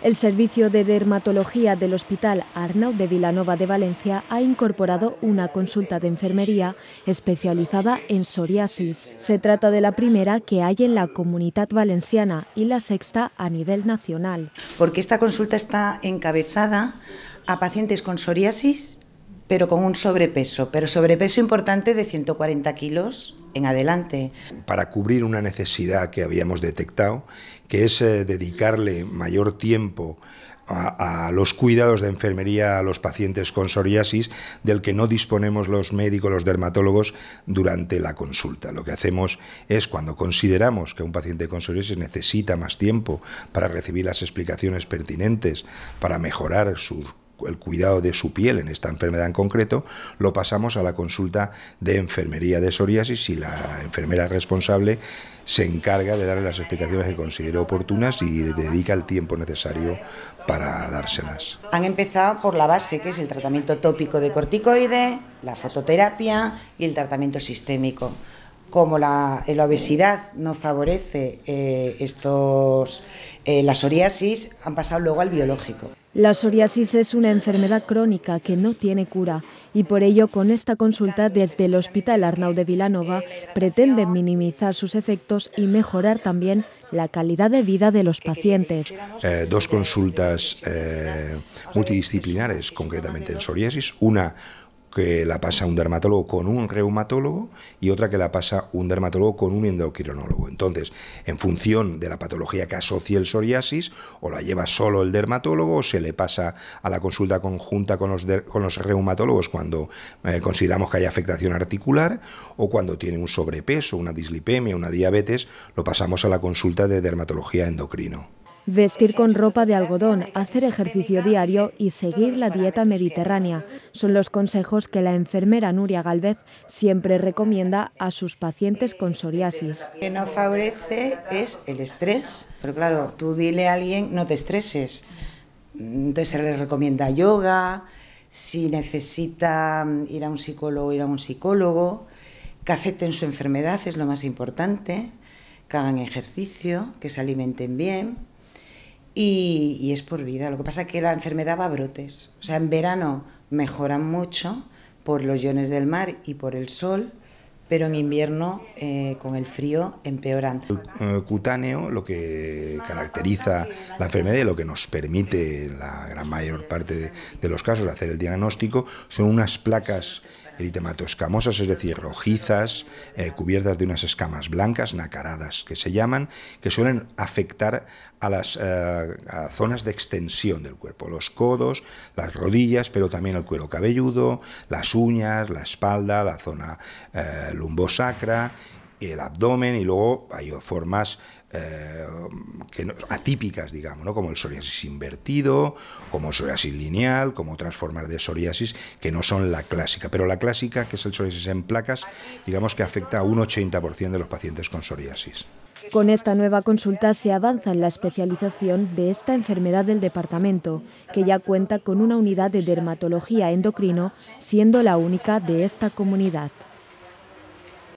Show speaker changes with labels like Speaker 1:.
Speaker 1: El servicio de dermatología del Hospital Arnau de Vilanova de Valencia ha incorporado una consulta de enfermería especializada en psoriasis. Se trata de la primera que hay en la comunidad valenciana y la sexta a nivel
Speaker 2: nacional. Porque esta consulta está encabezada a pacientes con psoriasis, pero con un sobrepeso, pero sobrepeso importante de 140 kilos
Speaker 3: adelante. Para cubrir una necesidad que habíamos detectado, que es eh, dedicarle mayor tiempo a, los cuidados de enfermería a los pacientes con psoriasis, del que no disponemos los médicos, los dermatólogos, durante la consulta. Lo que hacemos es, cuando consideramos que un paciente con psoriasis necesita más tiempo para recibir las explicaciones pertinentes, para mejorar sus el cuidado de su piel en esta enfermedad en concreto, lo pasamos a la consulta de enfermería de psoriasis y la enfermera responsable se encarga de darle las explicaciones que considere oportunas y le dedica el tiempo necesario para dárselas.
Speaker 2: Han empezado por la base, que es el tratamiento tópico de corticoide, la fototerapia y el tratamiento sistémico como eh, la, obesidad no favorece eh, estos, eh, la psoriasis, han pasado luego al biológico.
Speaker 1: La psoriasis es una enfermedad crónica que no tiene cura y por ello con esta consulta desde el Hospital Arnau de Vilanova pretenden minimizar sus efectos y mejorar también la calidad de vida de los pacientes.
Speaker 3: dos consultas multidisciplinares concretamente en psoriasis, una que la pasa un dermatólogo con un reumatólogo y otra que la pasa un dermatólogo con un endocrinólogo. Entonces, en función de la patología que asocia el psoriasis, o la lleva solo el dermatólogo o se le pasa a la consulta conjunta con los, con los reumatólogos cuando eh, consideramos que hay afectación articular o cuando tiene un sobrepeso, una dislipemia, una diabetes, lo pasamos a la consulta de dermatología endocrino.
Speaker 1: Vestir con ropa de algodón, hacer ejercicio diario y seguir la dieta mediterránea son los consejos que la enfermera Nuria Galvez siempre recomienda a sus pacientes con psoriasis.
Speaker 2: Lo que no favorece es el estrés, pero claro, tú dile a alguien no te estreses. Entonces se le recomienda yoga, si necesita mm, ir a un psicólogo, ir a un psicólogo, que acepten su enfermedad, es lo más importante, que hagan ejercicio, que se alimenten bien y, es por vida. Lo que pasa es que la enfermedad va a brotes. O sea, en verano mejoran mucho por los iones del mar y por el sol, pero en invierno eh, con el frío empeoran.
Speaker 3: El eh, cutáneo, lo que caracteriza la enfermedad y lo que nos permite en la gran mayor parte de los casos hacer el diagnóstico, son unas placas eritematoscamosas, es decir, rojizas, eh, cubiertas de unas escamas blancas, nacaradas, que se llaman, que suelen afectar a las eh, zonas de extensión del cuerpo, los codos, las rodillas, pero también el cuero cabelludo, las uñas, la espalda, la zona eh, lumbosacra el abdomen y luego hay formas eh, que atípicas, digamos, como el psoriasis invertido, como el psoriasis lineal, como otras formas de psoriasis que no son la clásica. Pero la clásica, que es el psoriasis en placas, digamos que afecta a un 80% de los pacientes con psoriasis.
Speaker 1: Con esta nueva consulta se avanza en la especialización de esta enfermedad del departamento, que ya cuenta con una unidad de dermatología endocrino, siendo la única de esta comunidad.